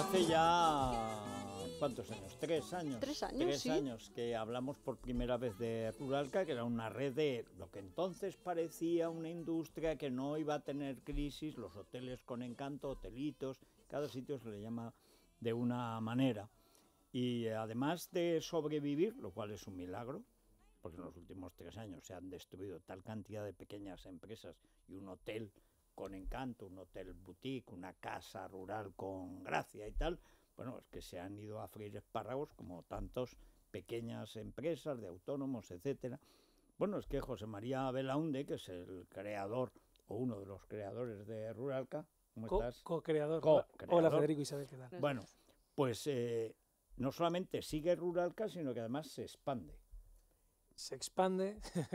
hace ya... ¿Cuántos años? Tres años. años. años que hablamos por primera vez de Ruralca, que era una red de lo que entonces parecía una industria que no iba a tener crisis, los hoteles con encanto, hotelitos, cada sitio se le llama de una manera. Y además de sobrevivir, lo cual es un milagro, porque en los últimos tres años se han destruido tal cantidad de pequeñas empresas y un hotel con encanto, un hotel boutique, una casa rural con gracia y tal, bueno, es que se han ido a freír espárragos como tantos pequeñas empresas de autónomos, etcétera. Bueno, es que José María Belaunde, que es el creador o uno de los creadores de Ruralca, ¿cómo estás? Co-creador. Hola Federico Isabel, ¿qué tal? Bueno, pues eh, no solamente sigue Ruralca, sino que además se expande se expande.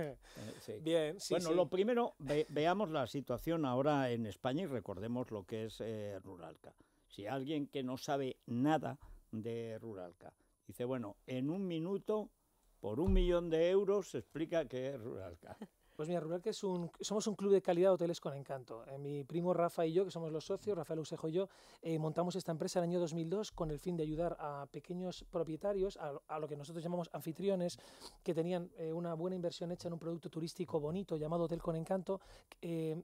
Eh, Bien, bueno, lo primero, veamos la situación ahora en España y recordemos lo que es eh, Ruralca. Si alguien que no sabe nada de Ruralca dice, bueno, en un minuto, por un millón de euros, se explica qué es Ruralca. Pues mira, Rural, que es un, somos un club de calidad de hoteles con encanto. Eh, mi primo Rafa y yo, que somos los socios, Rafael Usejo y yo, eh, montamos esta empresa en el año 2002 con el fin de ayudar a pequeños propietarios, a, lo que nosotros llamamos anfitriones, que tenían eh, una buena inversión hecha en un producto turístico bonito llamado Hotel con Encanto.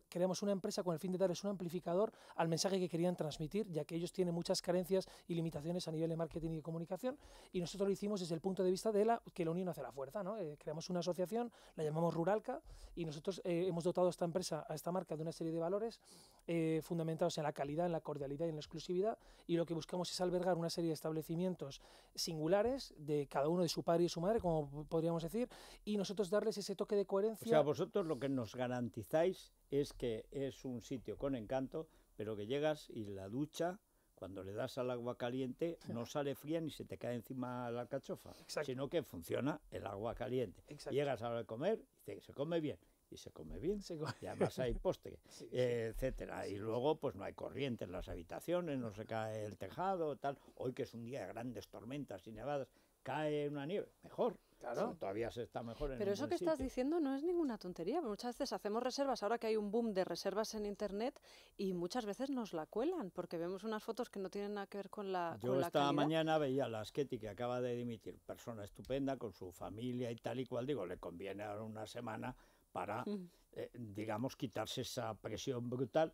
creamos una empresa con el fin de darles un amplificador al mensaje que querían transmitir, ya que ellos tienen muchas carencias y limitaciones a nivel de marketing y comunicación. Y nosotros lo hicimos desde el punto de vista de la, que la unión hace la fuerza. ¿no? creamos una asociación, la llamamos Ruralca y nosotros eh, hemos dotado a esta empresa, a esta marca, de una serie de valores eh, fundamentados en la calidad, en la cordialidad y en la exclusividad y lo que buscamos es albergar una serie de establecimientos singulares de cada uno de su padre y su madre, como podríamos decir, y nosotros darles ese toque de coherencia. O sea, vosotros lo que nos garantizáis es que es un sitio con encanto, pero que llegas y la ducha cuando le das al agua caliente, no sale fría ni se te cae encima la alcachofa, sino que funciona el agua caliente. Llegas a comer y se come bien y se come bien, se come. y además hay postre, etcétera. Y luego, pues no hay corriente en las habitaciones, no se cae el tejado, tal. Hoy que es un día de grandes tormentas y nevadas, cae una nieve, mejor. Claro. todavía se está mejor Pero eso que estás diciendo no es ninguna tontería. Muchas veces hacemos reservas, ahora que hay un boom de reservas en Internet, y muchas veces nos la cuelan, porque vemos unas fotos que no tienen nada que ver con la Yo esta mañana veía a la Asketi, que acaba de dimitir, persona estupenda, con su familia y tal y cual. Digo, le conviene ahora una semana para, mm. eh, digamos, quitarse esa presión brutal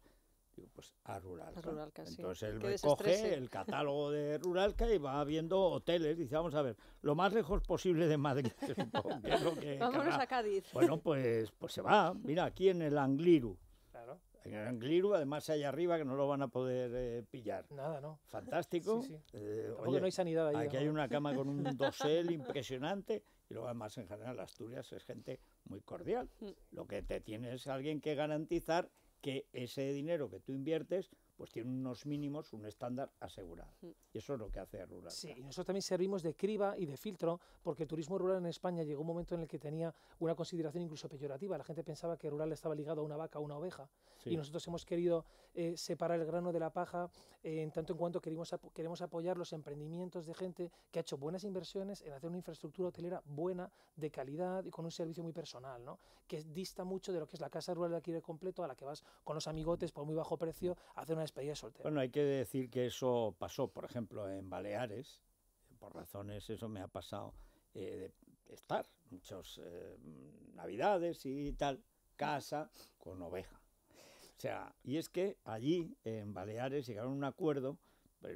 pues a Ruralca. Entonces él recoge el catálogo de Ruralca y va viendo hoteles. Dice, vamos a ver, lo más lejos posible de Madrid. Vámonos a Cádiz. Bueno, pues, pues se va. Mira, aquí en el Angliru. En el Angliru, además allá arriba que no lo van a poder eh, pillar. Nada, ¿no? Fantástico. Eh, no hay sanidad Aquí hay una cama con un dosel impresionante. Y luego además en general Asturias es gente muy cordial. Mm. Lo que te tienes es alguien que garantizar que ese dinero que tú inviertes pues tiene unos mínimos, un estándar asegurado. Y eso es lo que hace Rural. Sí, y nosotros también servimos de criba y de filtro, porque el turismo rural en España llegó un momento en el que tenía una consideración incluso peyorativa. La gente pensaba que rural estaba ligado a una vaca, a una oveja. Y nosotros hemos querido eh, separar el grano de la paja, eh, en tanto en cuanto queremos, queremos apoyar los emprendimientos de gente que ha hecho buenas inversiones en hacer una infraestructura hotelera buena, de calidad y con un servicio muy personal, ¿no? que dista mucho de lo que es la casa rural de alquiler completo a la que vas con los amigotes por muy bajo precio a hacer una despedida soltera. Bueno, hay que decir que eso pasó, por ejemplo, en Baleares, por razones, eso me ha pasado eh, de estar muchas navidades y tal, casa con oveja o sea, y es que allí, en Baleares, llegaron a un acuerdo,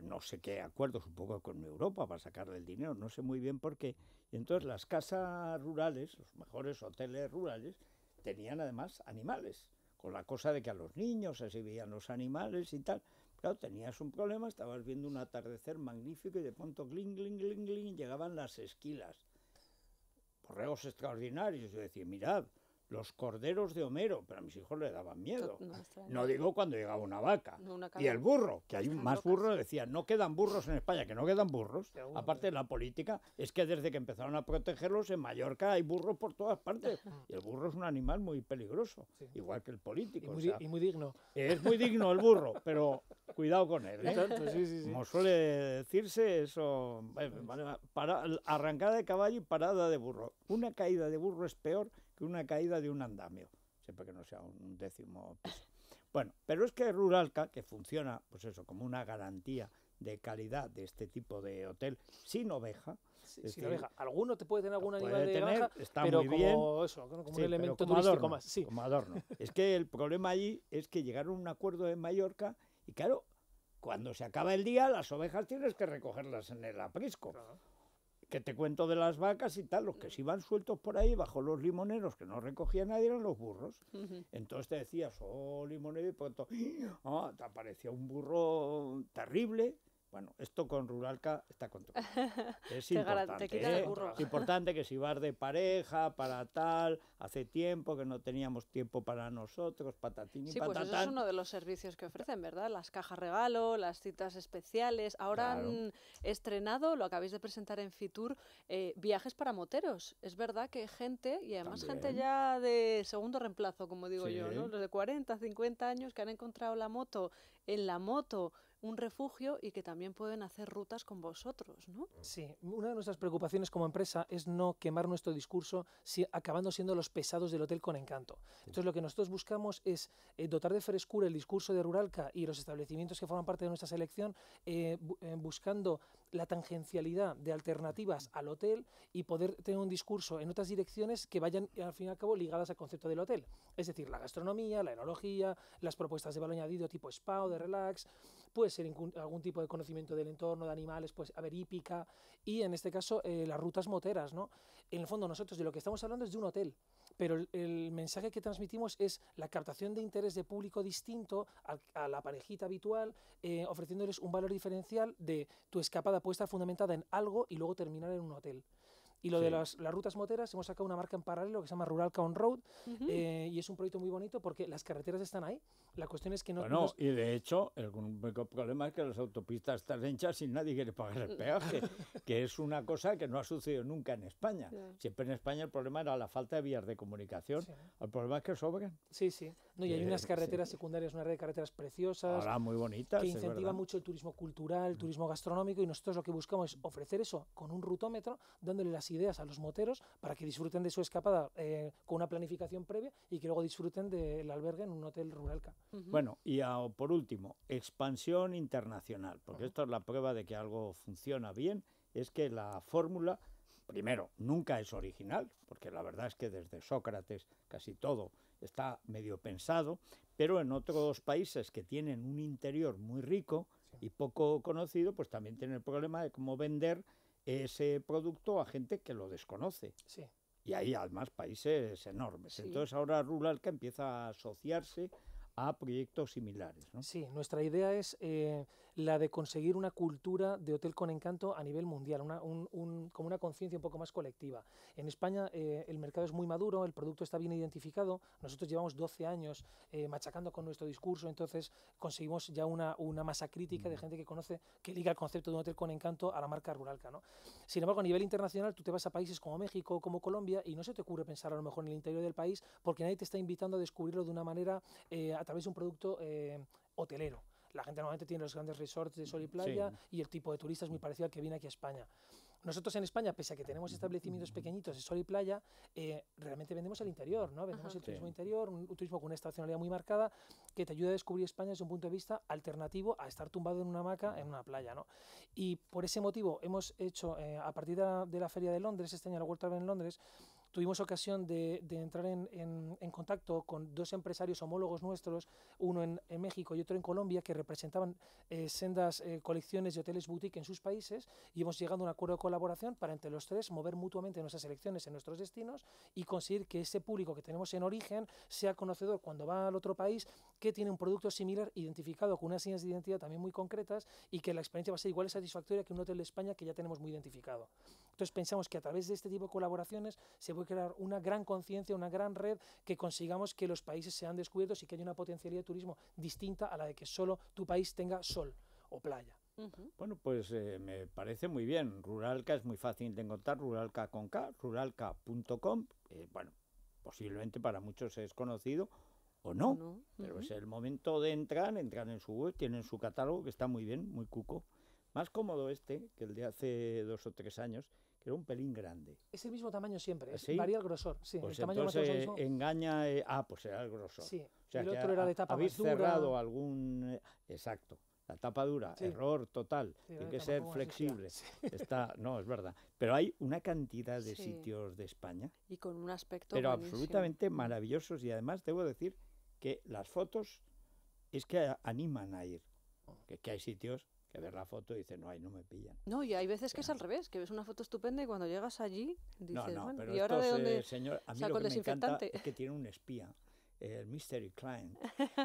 no sé qué acuerdo, supongo con Europa, para sacarle el dinero, no sé muy bien por qué. Y entonces las casas rurales, los mejores hoteles rurales, tenían además animales, con la cosa de que a los niños se veían los animales y tal. Claro, tenías un problema, estabas viendo un atardecer magnífico y de pronto, gling, gling, gling, gling, llegaban las esquilas. correos extraordinarios, yo decía, mirad, los corderos de Homero, pero a mis hijos le daban miedo. No, digo cuando llegaba una vaca. y el burro, que hay más burros, Decía, no quedan burros en España, que no quedan burros. Aparte de la política, es que desde que empezaron a protegerlos en Mallorca hay burros por todas partes. Y el burro es un animal muy peligroso, igual que el político. Y muy, digno. Es muy digno el burro, pero cuidado con él. ¿eh? Como suele decirse, eso, eh, para, arrancada de caballo y parada de burro. Una caída de burro es peor una caída de un andamio, siempre que no sea un décimo piso. Bueno, pero es que Ruralca, que funciona, pues eso, como una garantía de calidad de este tipo de hotel sin oveja. Sí, oveja. Alguno te puede tener algún animal de está pero muy bien. como eso, como un elemento turístico más. Sí. Como adorno. es que el problema allí es que llegaron a un acuerdo en Mallorca y claro, cuando se acaba el día, las ovejas tienes que recogerlas en el aprisco que te cuento de las vacas y tal, los que se iban sueltos por ahí bajo los limoneros, que no recogía nadie, eran los burros. Entonces te decías, oh, limonero, y pronto, ¡ah! te aparecía un burro terrible, bueno, esto con Ruralca está controlado. Es importante. ¿eh? importante que si vas de pareja, para tal, hace tiempo que no teníamos tiempo para nosotros, patatín y sí, pues eso es uno de los servicios que ofrecen, ¿verdad? Las cajas regalo, las citas especiales. Ahora han estrenado, lo acabáis de presentar en Fitur, eh, viajes para moteros. Es verdad que gente, y además gente ya de segundo reemplazo, como digo yo, ¿no? Los de 40, 50 años que han encontrado la moto en la moto un refugio y que también pueden hacer rutas con vosotros, ¿no? Sí, una de nuestras preocupaciones como empresa es no quemar nuestro discurso si acabando siendo los pesados del hotel con encanto. Entonces lo que nosotros buscamos es eh, dotar de frescura el discurso de Ruralca y los establecimientos que forman parte de nuestra selección, eh, eh, buscando la tangencialidad de alternativas al hotel y poder tener un discurso en otras direcciones que vayan al fin y al cabo ligadas al concepto del hotel. Es decir, la gastronomía, la enología, las propuestas de valor añadido tipo spa o de relax, puede ser algún tipo de conocimiento del entorno, de animales, pues haber hípica y en este caso eh, las rutas moteras, ¿no? En el fondo nosotros de lo que estamos hablando es de un hotel, pero el, mensaje que transmitimos es la captación de interés de público distinto a, la parejita habitual, eh, ofreciéndoles un valor diferencial de tu escapada puesta fundamentada en algo y luego terminar en un hotel. Y lo de las, rutas moteras, hemos sacado una marca en paralelo que se llama Rural Count Road eh, y es un proyecto muy bonito porque las carreteras están ahí la cuestión es que no... Bueno, y de hecho, el único problema es que las autopistas están hinchas y nadie quiere pagar el peaje, que es una cosa que no ha sucedido nunca en España. Siempre en España el problema era la falta de vías de comunicación. El problema es que sobran. Sí, sí. No, y hay eh, unas carreteras secundarias, una red de carreteras preciosas. Ahora muy bonitas. Que incentiva mucho el turismo cultural, el mm. turismo gastronómico, y nosotros lo que buscamos es ofrecer eso con un rutómetro, dándole las ideas a los moteros para que disfruten de su escapada eh, con una planificación previa y que luego disfruten del albergue en un hotel rural. Bueno, y por último, expansión internacional, porque esto es la prueba de que algo funciona bien, es que la fórmula, primero, nunca es original, porque la verdad es que desde Sócrates casi todo está medio pensado, pero en otros países que tienen un interior muy rico y poco conocido, pues también tienen el problema de cómo vender ese producto a gente que lo desconoce. Y hay además países enormes. Entonces ahora Ruralca que empieza a asociarse a proyectos similares. ¿no? Sí, nuestra idea es eh, la de conseguir una cultura de hotel con encanto a nivel mundial, una, como una conciencia un poco más colectiva. En España eh, el mercado es muy maduro, el producto está bien identificado, nosotros llevamos 12 años eh, machacando con nuestro discurso, entonces conseguimos ya una, masa crítica de mm. gente que conoce, que liga el concepto de un hotel con encanto a la marca Ruralca. ¿no? Sin embargo, a nivel internacional tú te vas a países como México, como Colombia, y no se te ocurre pensar a lo mejor en el interior del país porque nadie te está invitando a descubrirlo de una manera eh, a través de un producto hotelero. La gente normalmente tiene los grandes resorts de sol y playa y el tipo de turista es muy parecido al que viene aquí a España. Nosotros en España, pese a que tenemos establecimientos pequeñitos de sol y playa, eh, realmente vendemos el interior, ¿no? Vendemos el turismo interior, un, turismo con una estacionalidad muy marcada que te ayuda a descubrir España desde un punto de vista alternativo a estar tumbado en una hamaca en una playa, ¿no? Y por ese motivo hemos hecho, eh, a partir de la, Feria de Londres, este año la World Travel en Londres, Tuvimos ocasión de, entrar en, contacto con dos empresarios homólogos nuestros, uno en, México y otro en Colombia, que representaban eh, sendas eh, colecciones de hoteles boutique en sus países y hemos llegado a un acuerdo de colaboración para entre los tres mover mutuamente nuestras elecciones en nuestros destinos y conseguir que ese público que tenemos en origen sea conocedor cuando va al otro país que tiene un producto similar identificado con unas señas de identidad también muy concretas y que la experiencia va a ser igual de satisfactoria que un hotel de España que ya tenemos muy identificado. Entonces pensamos que a través de este tipo de colaboraciones se puede crear una gran conciencia, una gran red que consigamos que los países sean descubiertos y que haya una potencialidad de turismo distinta a la de que solo tu país tenga sol o playa. Bueno, pues eh, me parece muy bien. Ruralca es muy fácil de encontrar, ruralca con K, ruralca.com. Eh, bueno, posiblemente para muchos es conocido o no, pero es el momento de entrar, entrar en su web, tienen su catálogo que está muy bien, muy cuco. Más cómodo este que el de hace dos o tres años, que era un pelín grande. Es el mismo tamaño siempre, ¿eh? ¿Ah, varía el grosor. Sí, pues eh, engaña, eh, ah, pues era el grosor. el otro era de tapa Habéis cerrado algún... exacto, la tapa dura, error total, tiene que ser flexible. Está, no, es verdad. Pero hay una cantidad de sitios de España. Y con un aspecto. Pero absolutamente maravillosos y además debo decir que las fotos es que animan a ir. que hay sitios que ves la foto y dices, no, ahí no me pillan. No, y hay veces que es al revés, que ves una foto estupenda y cuando llegas allí dices, no, pero ¿y ahora de dónde señor, a mí que me encanta es que tiene un espía, el Mystery Client,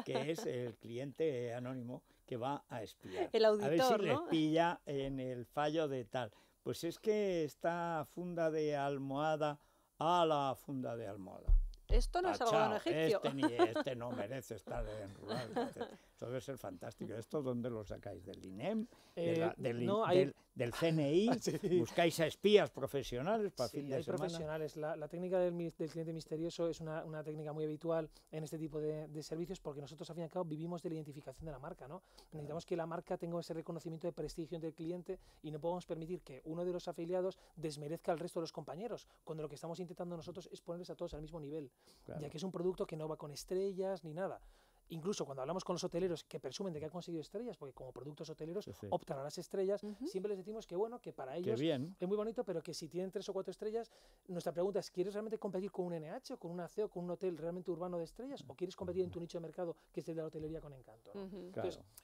que es el cliente anónimo que va a espiar. El auditor, A ver si le pilla en el fallo de tal. Pues es que esta funda de almohada a la funda de almohada. Esto no Achao, es en egipcio. Este, ni, este no merece estar en rural. debe ser fantástico. ¿Esto dónde lo sacáis? ¿Del INEM? Eh, del, no, e del, CNI? ¿Buscáis a espías profesionales para sí, fin de profesionales. La, técnica del, cliente misterioso es una, técnica muy habitual en este tipo de, servicios porque nosotros, al fin y cabo, vivimos de la identificación de la marca. ¿no? Necesitamos que la marca tenga ese reconocimiento de prestigio del cliente y no podemos permitir que uno de los afiliados desmerezca al resto de los compañeros, cuando lo que estamos intentando nosotros es ponerles a todos al mismo nivel, ya que es un producto que no va con estrellas ni nada incluso cuando hablamos con los hoteleros que presumen de que han conseguido estrellas, porque como productos hoteleros optan a las estrellas, siempre les decimos que bueno, que para ellos es muy bonito, pero que si tienen tres o cuatro estrellas, nuestra pregunta es, ¿quieres realmente competir con un NH o con un ACE o con un hotel realmente urbano de estrellas? ¿O quieres competir en tu nicho de mercado que es el de la hotelería con encanto?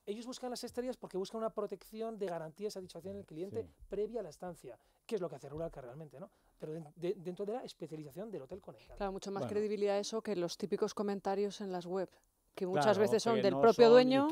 ellos buscan las estrellas porque buscan una protección de garantía y satisfacción del cliente previa a la estancia, que es lo que hace Ruralca realmente, ¿no? Pero dentro de la especialización del hotel con encanto. Claro, mucho más credibilidad eso que los típicos comentarios en las web que muchas veces son del propio dueño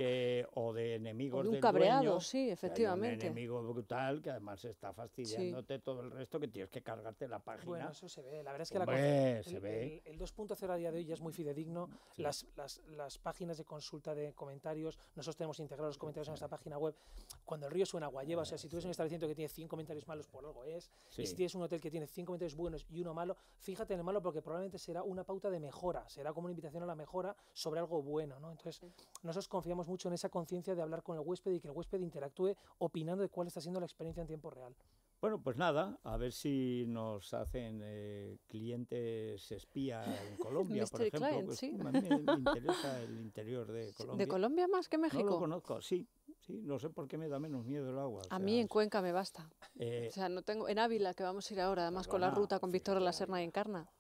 o de enemigos o de un cabreado, sí, efectivamente. un enemigo brutal que además está fastidiándote todo el resto que tienes que cargarte la página. Bueno, eso se ve, la verdad es que la, se el, ve. el, 2.0 a día de hoy ya es muy fidedigno, las, las, las, páginas de consulta de comentarios, nosotros tenemos integrados los comentarios en nuestra página web, cuando el río suena guayeva, o sea, si tú ves un establecimiento que tiene cinco comentarios malos, por algo es, y si tienes un hotel que tiene cinco comentarios buenos y uno malo, fíjate en el malo porque probablemente será una pauta de mejora, será como una invitación a la mejora sobre algo bueno bueno. ¿no? Entonces, nosotros confiamos mucho en esa conciencia de hablar con el huésped y que el huésped interactúe opinando de cuál está siendo la experiencia en tiempo real. Bueno, pues nada, a ver si nos hacen eh, clientes espía en Colombia, por ejemplo. Pues, me interesa el interior de Colombia. ¿De Colombia más que México? No lo conozco, sí. Sí, no sé por qué me da menos miedo el agua. A mí en Cuenca me basta. Eh, o sea, no tengo en Ávila que vamos a ir ahora, además pues con la ruta con Víctor de la Serna y Encarna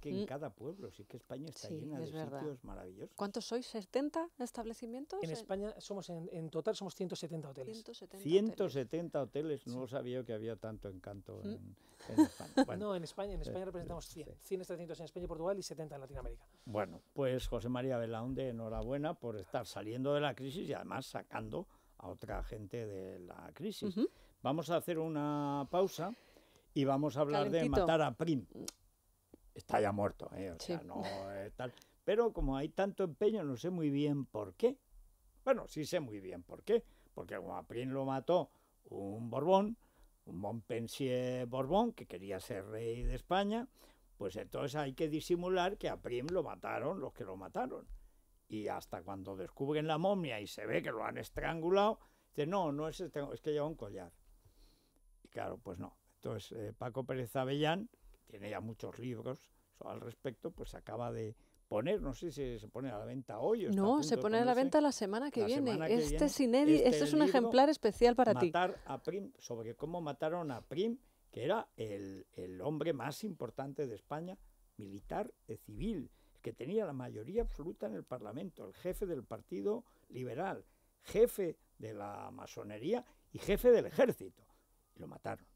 que en cada pueblo, sí que España está llena de sitios maravillosos. ¿Cuántos sois? ¿70 establecimientos? En, eh, España somos en, total somos 170 hoteles. 170, hoteles, no sabía que había tanto encanto mm. en, España. no, en España, en España representamos 100, 100 establecimientos en España y Portugal y 70 en Latinoamérica. Bueno, pues José María Belaunde, enhorabuena por estar saliendo de la crisis y además sacando a otra gente de la crisis. Vamos a hacer una pausa y vamos a hablar de matar a Prim está ya muerto, ¿eh? Pero como hay tanto empeño, no sé muy bien por qué. Bueno, sí sé muy bien por qué, porque como a lo mató un Borbón, un Montpensier Borbón, que quería ser rey de España, pues entonces hay que disimular que a Prim lo mataron los que lo mataron. Y hasta cuando descubren la momia y se ve que lo han estrangulado, dice, no, no es, es que lleva un collar. Y claro, pues no. Entonces eh, Paco Pérez Avellán tiene ya muchos libros al respecto, pues acaba de poner, no sé si se pone a la venta hoy. O no, se pone a la venta la semana que viene. Este, este, este es es un ejemplar especial para ti. Matar a sobre cómo mataron a Prim, que era el, hombre más importante de España, militar y civil, que tenía la mayoría absoluta en el Parlamento, el jefe del Partido Liberal, jefe de la masonería y jefe del ejército. lo mataron.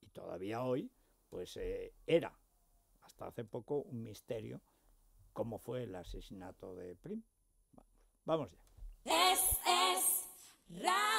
Y todavía hoy pues eh, era hasta hace poco un misterio cómo fue el asesinato de Prim. Vamos ya.